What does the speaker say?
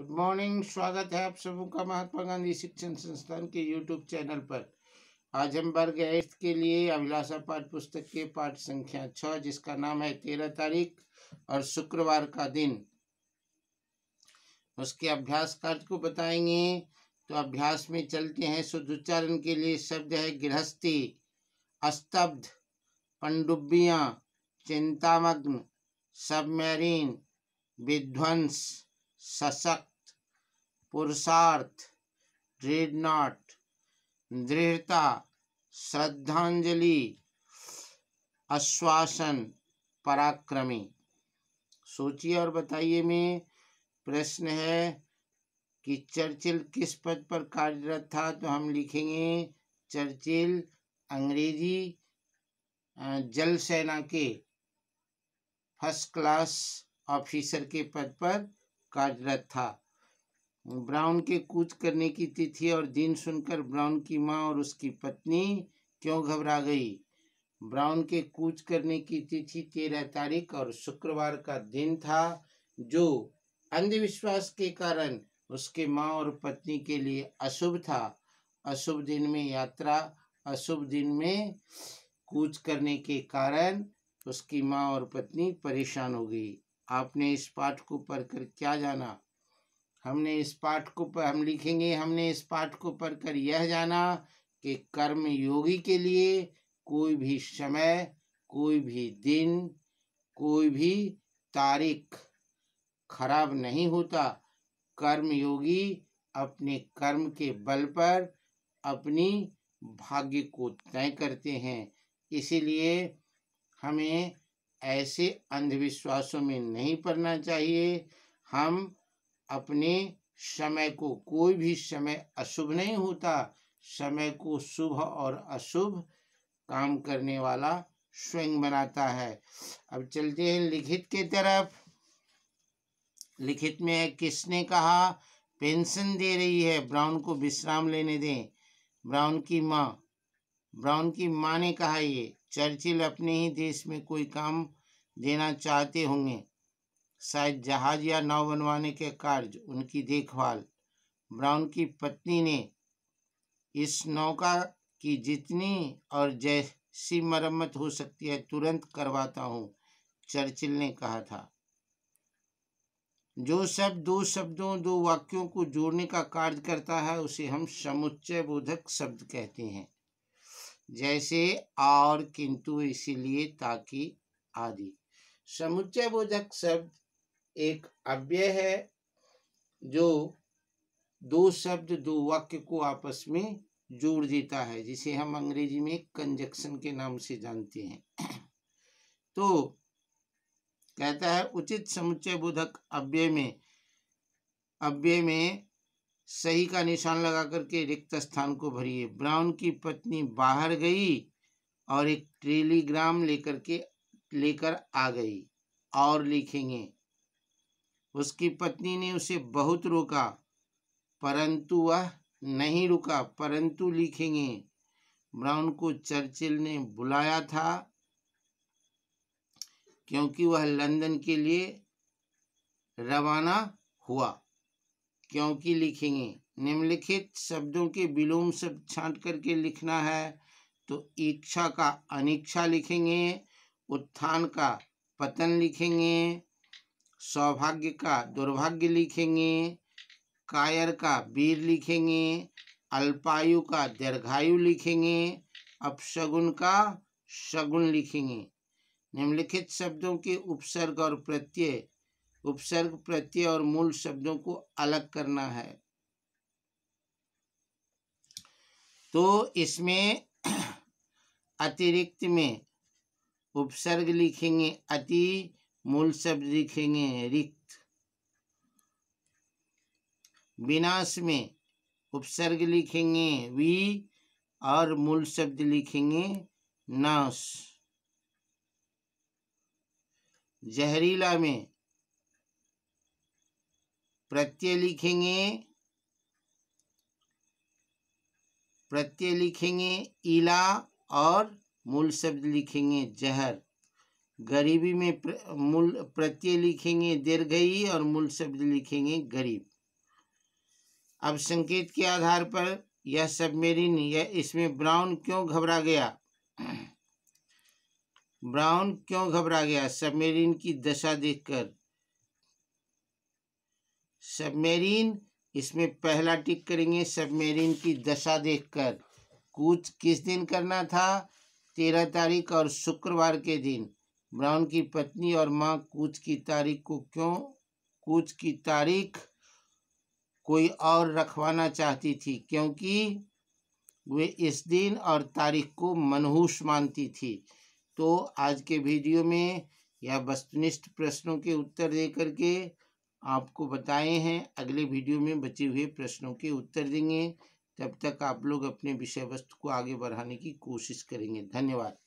good morning स्वागत है आप सबका महात्मा गांधी शिक्षण संस्थान के यूट्यूब चैनल पर आज हम वर्ग एट्थ के लिए अभिलाषा पाठ पुस्तक के पाठ संख्या छ जिसका नाम है तेरह तारीख और शुक्रवार का दिन उसके अभ्यास कार्य को बताएंगे तो अभ्यास में चलते हैं शुद्ध उच्चारण के लिए शब्द है गृहस्थी अस्तब्ध पनडुब्बियाँ चिंतामग्न सबमेरीन विध्वंस सशक्त पुरुषार्थ नॉट दृढ़ता श्रद्धांजलि आश्वासन पराक्रमी सोचिए और बताइए में प्रश्न है कि चर्चिल किस पद पर कार्यरत था तो हम लिखेंगे चर्चिल अंग्रेजी जल सेना के फर्स्ट क्लास ऑफिसर के पद पर कार्यरत था ब्राउन के कूच करने की तिथि और दिन सुनकर ब्राउन की माँ और उसकी पत्नी क्यों घबरा गई ब्राउन के कूच करने की तिथि तेरह तारीख और शुक्रवार का दिन था जो अंधविश्वास के कारण उसके माँ और पत्नी के लिए अशुभ था अशुभ दिन में यात्रा अशुभ दिन में कूच करने के कारण उसकी माँ और पत्नी परेशान हो गई आपने इस पाठ को पढ़कर क्या जाना हमने इस पाठ को पर हम लिखेंगे हमने इस पाठ को पढ़कर यह जाना कि कर्म योगी के लिए कोई भी समय कोई भी दिन कोई भी तारीख खराब नहीं होता कर्म योगी अपने कर्म के बल पर अपनी भाग्य को तय करते हैं इसीलिए हमें ऐसे अंधविश्वासों में नहीं पड़ना चाहिए हम अपने समय को कोई भी समय अशुभ नहीं होता समय को शुभ और अशुभ काम करने वाला स्वयं बनाता है अब चलते हैं लिखित के तरफ लिखित में है किसने कहा पेंशन दे रही है ब्राउन को विश्राम लेने दें ब्राउन की माँ ब्राउन की माँ ने कहा ये चर्चिल अपने ही देश में कोई काम देना चाहते होंगे शायद जहाज या नाव बनवाने के कार्य उनकी देखभाल ब्राउन की पत्नी ने इस नौका की जितनी और जैसी मरम्मत हो सकती है तुरंत करवाता हूँ चर्चिल ने कहा था जो शब्द दो शब्दों दो वाक्यों को जोड़ने का कार्य करता है उसे हम समुच्चय बोधक शब्द कहते हैं जैसे और किंतु इसीलिए ताकि आदि समुच्चय बोधक शब्द एक अव्यय है जो दो शब्द दो वाक्य को आपस में जोड़ देता है जिसे हम अंग्रेजी में कंजक्शन के नाम से जानते हैं तो कहता है उचित समुच्चय बोधक अव्यय में अव्यय में सही का निशान लगा करके रिक्त स्थान को भरिए ब्राउन की पत्नी बाहर गई और एक टेलीग्राम लेकर के लेकर आ गई और लिखेंगे उसकी पत्नी ने उसे बहुत रोका परंतु वह नहीं रुका परंतु लिखेंगे ब्राउन को चर्चिल ने बुलाया था क्योंकि वह लंदन के लिए रवाना हुआ क्योंकि लिखेंगे निम्नलिखित शब्दों के विलोम शब्द छांट करके लिखना है तो इच्छा का अनिच्छा लिखेंगे उत्थान का पतन लिखेंगे सौभाग्य का दुर्भाग्य लिखेंगे कायर का वीर लिखेंगे अल्पायु का दीर्घायु लिखेंगे अपशगुन का शगुन लिखेंगे निम्नलिखित शब्दों के उपसर्ग और प्रत्यय उपसर्ग प्रत्यय और मूल शब्दों को अलग करना है तो इसमें अतिरिक्त में उपसर्ग लिखेंगे अति मूल शब्द लिखेंगे रिक्त विनाश में उपसर्ग लिखेंगे वी और मूल शब्द लिखेंगे नाश जहरीला में प्रत्यय लिखेंगे प्रत्यय लिखेंगे इला और मूल शब्द लिखेंगे जहर गरीबी में प्र, मूल प्रत्यय लिखेंगे दीर्घई और मूल शब्द लिखेंगे गरीब अब संकेत के आधार पर यह सबमेरिन या इसमें ब्राउन क्यों घबरा गया ब्राउन क्यों घबरा गया सबमेरिन की दशा देखकर सबमेरिन इसमें पहला टिक करेंगे सबमेरिन की दशा देखकर कूच किस दिन करना था तेरह तारीख और शुक्रवार के दिन ब्राउन की पत्नी और माँ कूच की तारीख को क्यों कूच की तारीख कोई और रखवाना चाहती थी क्योंकि वे इस दिन और तारीख को मनहूस मानती थी तो आज के वीडियो में यह वस्तुनिष्ठ प्रश्नों के उत्तर दे करके आपको बताए हैं अगले वीडियो में बचे हुए प्रश्नों के उत्तर देंगे तब तक आप लोग अपने विषय वस्तु को आगे बढ़ाने की कोशिश करेंगे धन्यवाद